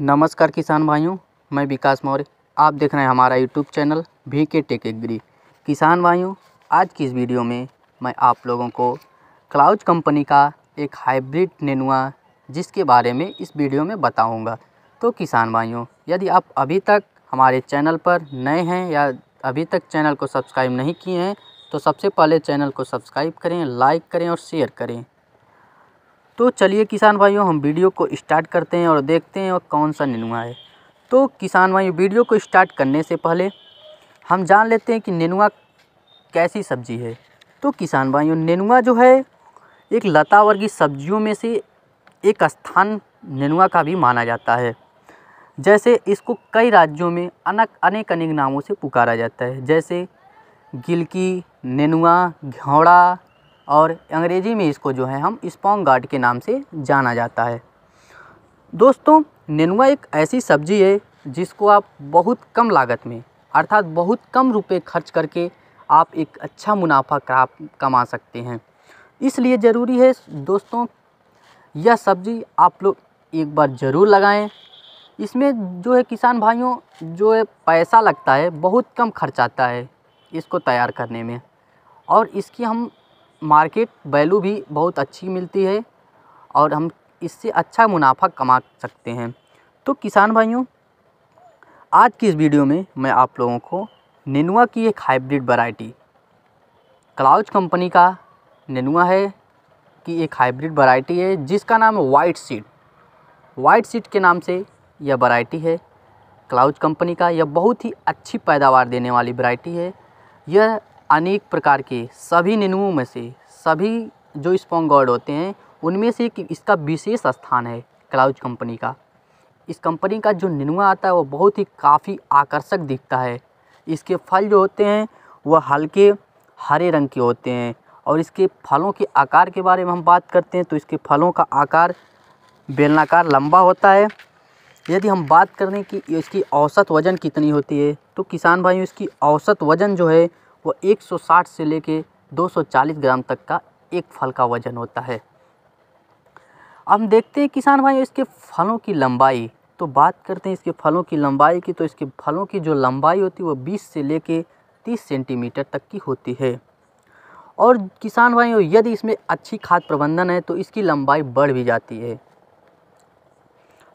नमस्कार किसान भाइयों मैं विकास मौर्य आप देख रहे हैं हमारा यूट्यूब चैनल भी के टेक एग्री किसान भाइयों आज की इस वीडियो में मैं आप लोगों को क्लाउज कंपनी का एक हाइब्रिड नेनुआ जिसके बारे में इस वीडियो में बताऊंगा तो किसान भाइयों यदि आप अभी तक हमारे चैनल पर नए हैं या अभी तक चैनल को सब्सक्राइब नहीं किए हैं तो सबसे पहले चैनल को सब्सक्राइब करें लाइक करें और शेयर करें तो चलिए किसान भाइयों हम वीडियो को स्टार्ट करते हैं और देखते हैं और कौन सा नेनुआ है तो किसान भाई वीडियो को स्टार्ट करने से पहले हम जान लेते हैं कि नेनुआ कैसी सब्जी है तो किसान भाइयों नेनुआ जो है एक लता वर्गीय सब्जियों में से एक स्थान नेनुआ का भी माना जाता है जैसे इसको कई राज्यों में अनेक अनेक अनेक नामों से पुकारा जाता है जैसे गिलकी नेनुआ घोड़ा और अंग्रेज़ी में इसको जो है हम स्पॉन्ग गार्ड के नाम से जाना जाता है दोस्तों नेनुआ एक ऐसी सब्ज़ी है जिसको आप बहुत कम लागत में अर्थात बहुत कम रुपए खर्च करके आप एक अच्छा मुनाफा कमा सकते हैं इसलिए ज़रूरी है दोस्तों यह सब्ज़ी आप लोग एक बार ज़रूर लगाएं इसमें जो है किसान भाइयों जो है पैसा लगता है बहुत कम खर्च आता है इसको तैयार करने में और इसकी हम मार्केट वैल्यू भी बहुत अच्छी मिलती है और हम इससे अच्छा मुनाफा कमा सकते हैं तो किसान भाइयों आज की इस वीडियो में मैं आप लोगों को नेनुआ की एक हाइब्रिड वैरायटी क्लाउज कंपनी का नेनुआ है कि एक हाइब्रिड वैरायटी है जिसका नाम है वाइट सीड वाइट सीड के नाम से यह वैरायटी है क्लाउज कंपनी का यह बहुत ही अच्छी पैदावार देने वाली वैरायटी है यह अनेक प्रकार के सभी निनुओं में से सभी जो स्पॉन्ग गॉड होते हैं उनमें से एक इसका विशेष स्थान है क्लाउज कंपनी का इस कंपनी का जो निनुआ आता है वो बहुत ही काफ़ी आकर्षक दिखता है इसके फल जो होते हैं वह हल्के हरे रंग के होते हैं और इसके फलों के आकार के बारे में हम बात करते हैं तो इसके फलों का आकार बेलनाकार लंबा होता है यदि हम बात करें कि इसकी औसत वज़न कितनी होती है तो किसान भाइयों इसकी औसत वज़न जो है वो 160 से लेके 240 ग्राम तक का एक फल का वज़न होता है हम देखते हैं किसान भाई इसके फलों की लंबाई तो बात करते हैं इसके फलों की लंबाई की तो इसके फलों की जो लंबाई होती है वो बीस से ले 30 सेंटीमीटर तक की होती है और किसान भाइयों यदि इसमें अच्छी खाद प्रबंधन है तो इसकी लंबाई बढ़ भी जाती है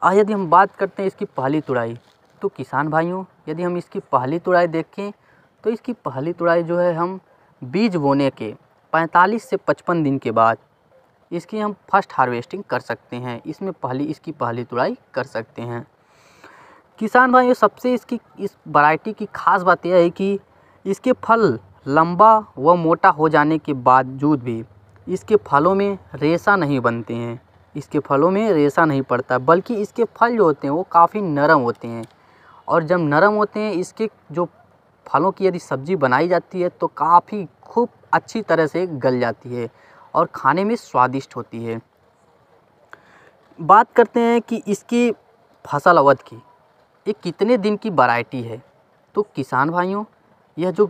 और यदि हम बात करते हैं इसकी पहली तुड़ाई तो किसान भाइयों यदि हम इसकी पहली तुड़ाई देखें तो इसकी पहली तुड़ाई जो है हम बीज बोने के 45 से 55 दिन के बाद इसकी हम फर्स्ट हार्वेस्टिंग कर सकते हैं इसमें पहली इसकी पहली तुड़ाई कर सकते हैं किसान भाइयों सबसे इसकी इस वैरायटी की खास बात यह है कि इसके फल लंबा व मोटा हो जाने के बावजूद भी इसके फलों में रेसा नहीं बनते हैं इसके फलों में रेसा नहीं पड़ता बल्कि इसके फल जो होते हैं वो काफ़ी नरम होते हैं और जब नरम होते हैं इसके जो फलों की यदि सब्ज़ी बनाई जाती है तो काफ़ी खूब अच्छी तरह से गल जाती है और खाने में स्वादिष्ट होती है बात करते हैं कि इसकी फसल अवध की ये कितने दिन की वैरायटी है तो किसान भाइयों यह जो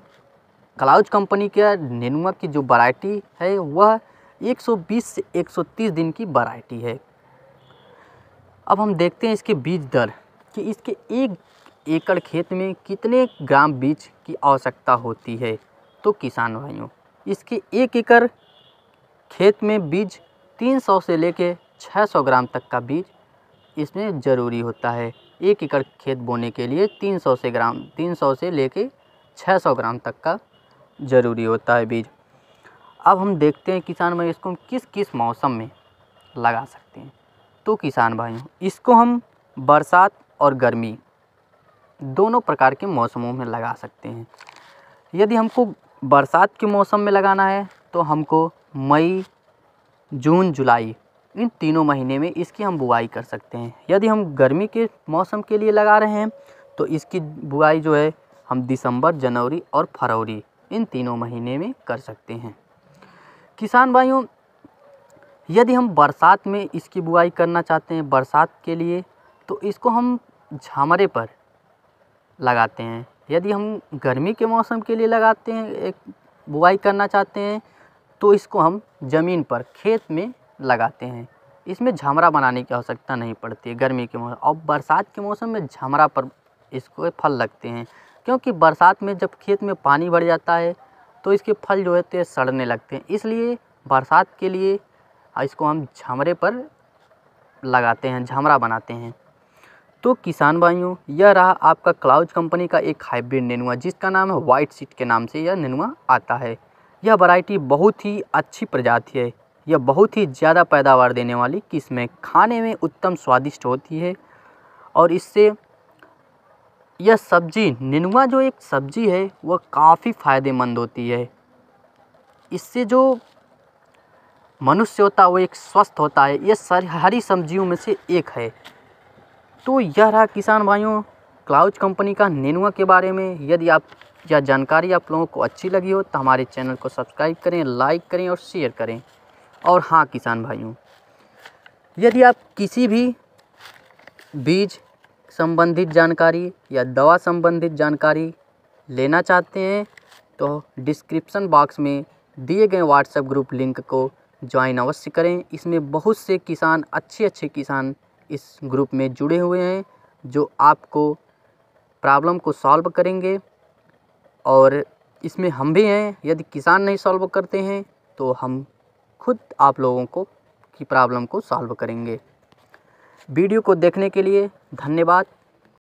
क्लाउज कंपनी का नेनुआ की जो वैरायटी है वह 120 से 130 दिन की वैरायटी है अब हम देखते हैं इसके बीज दर कि इसके एक एकड़ खेत में कितने ग्राम बीज की आवश्यकता होती है तो किसान भाइयों इसके एक एकड़ खेत में बीज 300 से लेके 600 ग्राम तक का बीज इसमें ज़रूरी होता है एक एकड़ खेत बोने के लिए 300 से ग्राम 300 से लेके 600 ग्राम तक का ज़रूरी होता है बीज अब हम देखते हैं किसान भाई इसको हम किस किस मौसम में लगा सकते हैं तो किसान भाइयों इसको हम बरसात और गर्मी दोनों प्रकार के मौसमों में लगा सकते हैं यदि हमको बरसात के मौसम में लगाना है तो हमको मई जून जुलाई इन तीनों महीने में इसकी हम बुआई कर सकते हैं यदि हम गर्मी के मौसम के लिए लगा रहे हैं तो इसकी बुआई जो है हम दिसंबर जनवरी और फरवरी इन तीनों महीने में कर सकते हैं किसान भाइयों यदि हम बरसात में इसकी बुआई करना चाहते हैं बरसात के लिए तो इसको हम झमरे पर लगाते हैं यदि हम गर्मी के मौसम के लिए लगाते हैं एक बुआई करना चाहते हैं तो इसको हम ज़मीन पर खेत में लगाते हैं इसमें झमरा बनाने की आवश्यकता नहीं पड़ती है गर्मी के मौसम और बरसात के मौसम में झमरा पर इसको फल लगते हैं क्योंकि बरसात में जब खेत में पानी भर जाता है तो इसके फल जो होते हैं सड़ने लगते हैं इसलिए बरसात के लिए इसको हम झमरे पर लगाते हैं झमरा बनाते हैं तो किसान भाइयों यह रहा आपका क्लाउज कंपनी का एक हाइब्रिड नेनुआ जिसका नाम है वाइट सीट के नाम से यह नेनुआ आता है यह वैरायटी बहुत ही अच्छी प्रजाति है यह बहुत ही ज़्यादा पैदावार देने वाली किस्म है खाने में उत्तम स्वादिष्ट होती है और इससे यह सब्ज़ी नेनुआ जो एक सब्ज़ी है वह काफ़ी फ़ायदेमंद होती है इससे जो मनुष्य होता है वो एक स्वस्थ होता है यह हरी सब्जियों में से एक है तो यह रहा किसान भाइयों क्लाउज कंपनी का नेनुआ के बारे में यदि आप यह जानकारी आप लोगों को अच्छी लगी हो तो हमारे चैनल को सब्सक्राइब करें लाइक करें और शेयर करें और हाँ किसान भाइयों यदि आप किसी भी बीज संबंधित जानकारी या दवा संबंधित जानकारी लेना चाहते हैं तो डिस्क्रिप्शन बॉक्स में दिए गए व्हाट्सएप ग्रुप लिंक को ज्वाइन अवश्य करें इसमें बहुत से किसान अच्छे अच्छे किसान इस ग्रुप में जुड़े हुए हैं जो आपको प्रॉब्लम को सॉल्व करेंगे और इसमें हम भी हैं यदि किसान नहीं सॉल्व करते हैं तो हम खुद आप लोगों को की प्रॉब्लम को सॉल्व करेंगे वीडियो को देखने के लिए धन्यवाद